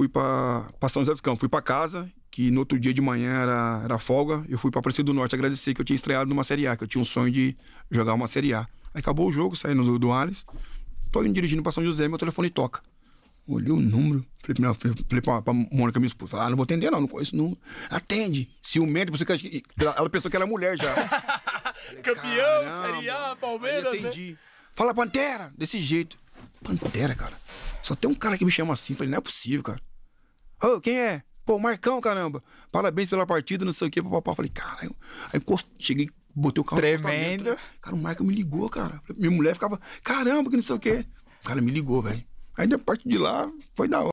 fui para São José dos Campos, fui para casa, que no outro dia de manhã era, era folga, eu fui para Aparecida do Norte agradecer que eu tinha estreado numa Série A, que eu tinha um sonho de jogar uma Série A. Aí acabou o jogo, saindo do, do Alice, tô indo dirigindo para São José, meu telefone toca. Olhei o número, falei, não, falei pra, pra Mônica, minha esposa, ah, não vou atender não, não conheço não. Atende, ciumento, você que ela pensou que era mulher já. falei, Campeão, Série A, Palmeiras, Aí né? atendi. Né? Fala Pantera, desse jeito. Pantera, cara. Só tem um cara que me chama assim, falei, não é possível, cara. Ô, oh, quem é? Pô, Marcão, caramba. Parabéns pela partida, não sei o quê. papapá. Falei, caralho. Aí cheguei, botei o carro Tremendo. Cara, o Marcão me ligou, cara. Minha mulher ficava, caramba, que não sei o quê. O cara me ligou, velho. Aí a parte de lá, foi da hora.